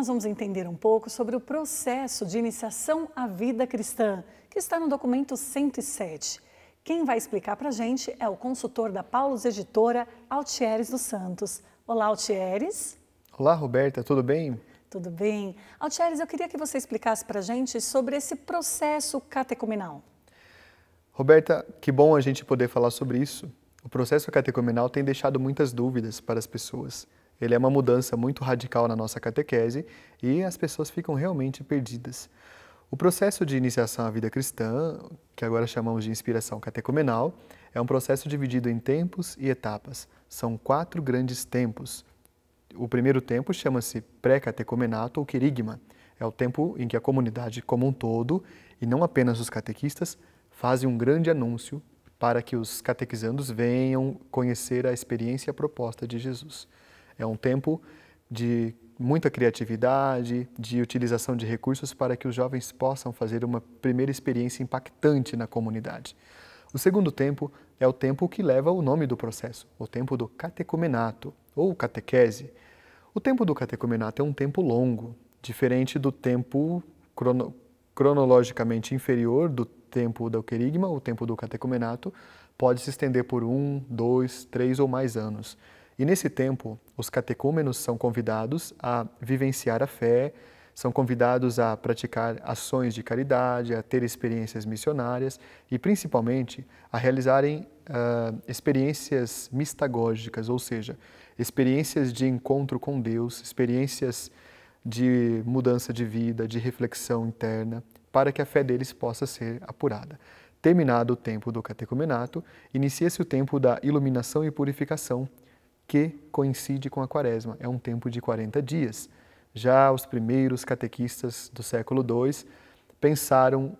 nós vamos entender um pouco sobre o processo de iniciação à vida cristã, que está no documento 107. Quem vai explicar para a gente é o consultor da Paulos Editora, Altieres dos Santos. Olá, Altieres. Olá, Roberta, tudo bem? Tudo bem. Altieres, eu queria que você explicasse para a gente sobre esse processo catecumenal. Roberta, que bom a gente poder falar sobre isso. O processo catecumenal tem deixado muitas dúvidas para as pessoas. Ele é uma mudança muito radical na nossa catequese e as pessoas ficam realmente perdidas. O processo de iniciação à vida cristã, que agora chamamos de inspiração catecumenal, é um processo dividido em tempos e etapas. São quatro grandes tempos. O primeiro tempo chama-se pré-catecumenato ou querigma. É o tempo em que a comunidade como um todo, e não apenas os catequistas, fazem um grande anúncio para que os catequizandos venham conhecer a experiência proposta de Jesus. É um tempo de muita criatividade, de utilização de recursos para que os jovens possam fazer uma primeira experiência impactante na comunidade. O segundo tempo é o tempo que leva o nome do processo, o tempo do catecumenato ou catequese. O tempo do catecumenato é um tempo longo, diferente do tempo crono cronologicamente inferior do tempo do querigma, o tempo do catecumenato, pode se estender por um, dois, três ou mais anos. E nesse tempo, os catecúmenos são convidados a vivenciar a fé, são convidados a praticar ações de caridade, a ter experiências missionárias e, principalmente, a realizarem uh, experiências mistagógicas, ou seja, experiências de encontro com Deus, experiências de mudança de vida, de reflexão interna, para que a fé deles possa ser apurada. Terminado o tempo do catecumenato, inicia-se o tempo da iluminação e purificação, que coincide com a quaresma. É um tempo de 40 dias. Já os primeiros catequistas do século II pensaram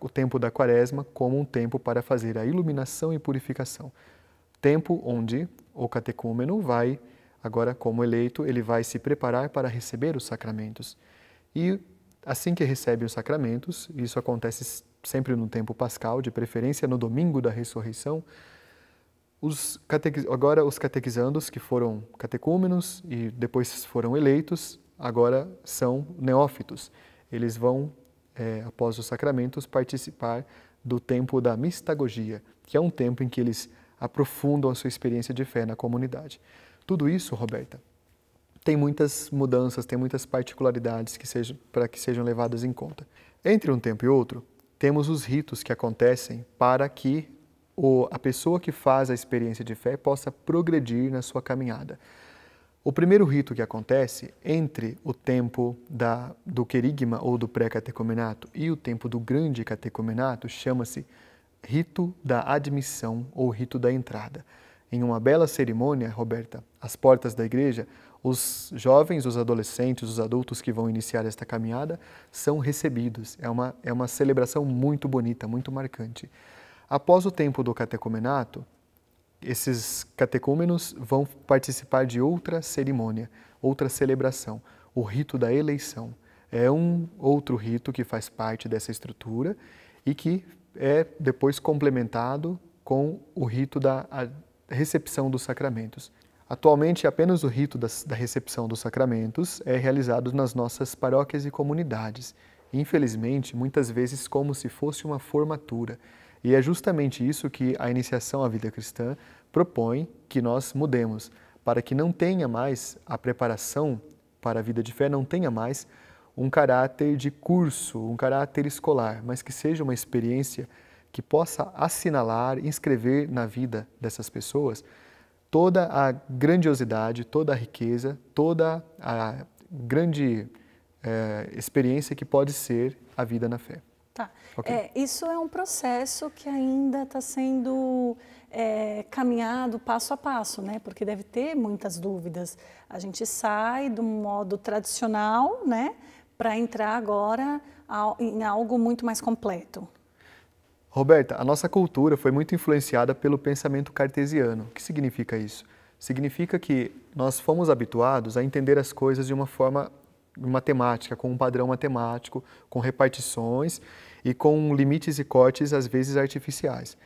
o tempo da quaresma como um tempo para fazer a iluminação e purificação. Tempo onde o catecúmeno vai, agora como eleito, ele vai se preparar para receber os sacramentos. E assim que recebe os sacramentos, isso acontece sempre no tempo pascal, de preferência no domingo da ressurreição, os Agora, os catequizandos que foram catecúmenos e depois foram eleitos, agora são neófitos. Eles vão, é, após os sacramentos, participar do tempo da mistagogia, que é um tempo em que eles aprofundam a sua experiência de fé na comunidade. Tudo isso, Roberta, tem muitas mudanças, tem muitas particularidades que sejam, para que sejam levadas em conta. Entre um tempo e outro, temos os ritos que acontecem para que o, a pessoa que faz a experiência de fé possa progredir na sua caminhada. O primeiro rito que acontece entre o tempo da, do querigma ou do pré-catecumenato e o tempo do grande catecumenato chama-se rito da admissão ou rito da entrada. Em uma bela cerimônia, Roberta, às portas da igreja, os jovens, os adolescentes, os adultos que vão iniciar esta caminhada são recebidos. É uma, é uma celebração muito bonita, muito marcante. Após o tempo do catecumenato, esses catecúmenos vão participar de outra cerimônia, outra celebração, o rito da eleição. É um outro rito que faz parte dessa estrutura e que é depois complementado com o rito da recepção dos sacramentos. Atualmente, apenas o rito das, da recepção dos sacramentos é realizado nas nossas paróquias e comunidades. Infelizmente, muitas vezes como se fosse uma formatura. E é justamente isso que a iniciação à vida cristã propõe que nós mudemos, para que não tenha mais a preparação para a vida de fé, não tenha mais um caráter de curso, um caráter escolar, mas que seja uma experiência que possa assinalar, inscrever na vida dessas pessoas toda a grandiosidade, toda a riqueza, toda a grande eh, experiência que pode ser a vida na fé. Tá. Okay. É, isso é um processo que ainda está sendo é, caminhado passo a passo, né? Porque deve ter muitas dúvidas. A gente sai do modo tradicional, né? Para entrar agora em algo muito mais completo. Roberta, a nossa cultura foi muito influenciada pelo pensamento cartesiano. O que significa isso? Significa que nós fomos habituados a entender as coisas de uma forma matemática, com um padrão matemático, com repartições e com limites e cortes às vezes artificiais.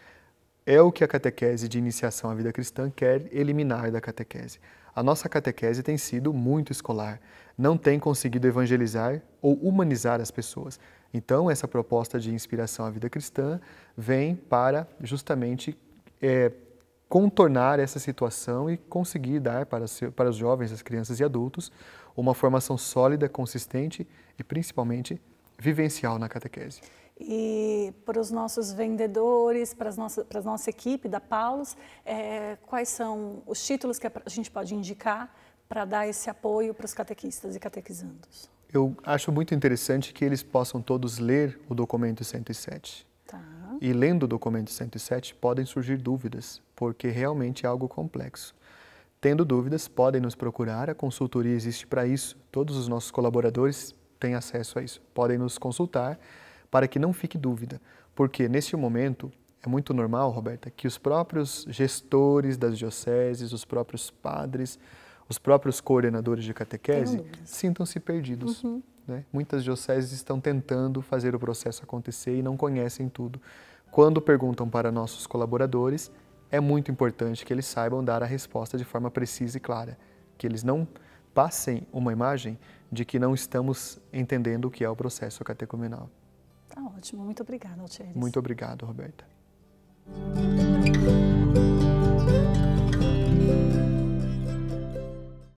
É o que a catequese de iniciação à vida cristã quer eliminar da catequese. A nossa catequese tem sido muito escolar, não tem conseguido evangelizar ou humanizar as pessoas. Então, essa proposta de inspiração à vida cristã vem para justamente é, contornar essa situação e conseguir dar para, para os jovens, as crianças e adultos uma formação sólida, consistente e principalmente vivencial na catequese. E para os nossos vendedores, para, as nossas, para a nossa equipe da Paulus, é, quais são os títulos que a gente pode indicar para dar esse apoio para os catequistas e catequizandos? Eu acho muito interessante que eles possam todos ler o documento 107 e lendo o documento 107 podem surgir dúvidas, porque realmente é algo complexo. Tendo dúvidas, podem nos procurar, a consultoria existe para isso, todos os nossos colaboradores têm acesso a isso. Podem nos consultar para que não fique dúvida, porque neste momento é muito normal, Roberta, que os próprios gestores das dioceses, os próprios padres, os próprios coordenadores de catequese sintam-se perdidos. Uhum. Né? Muitas dioceses estão tentando fazer o processo acontecer e não conhecem tudo. Quando perguntam para nossos colaboradores, é muito importante que eles saibam dar a resposta de forma precisa e clara, que eles não passem uma imagem de que não estamos entendendo o que é o processo catecumenal. Tá ótimo, muito obrigada, Altieres. Muito obrigado, Roberta.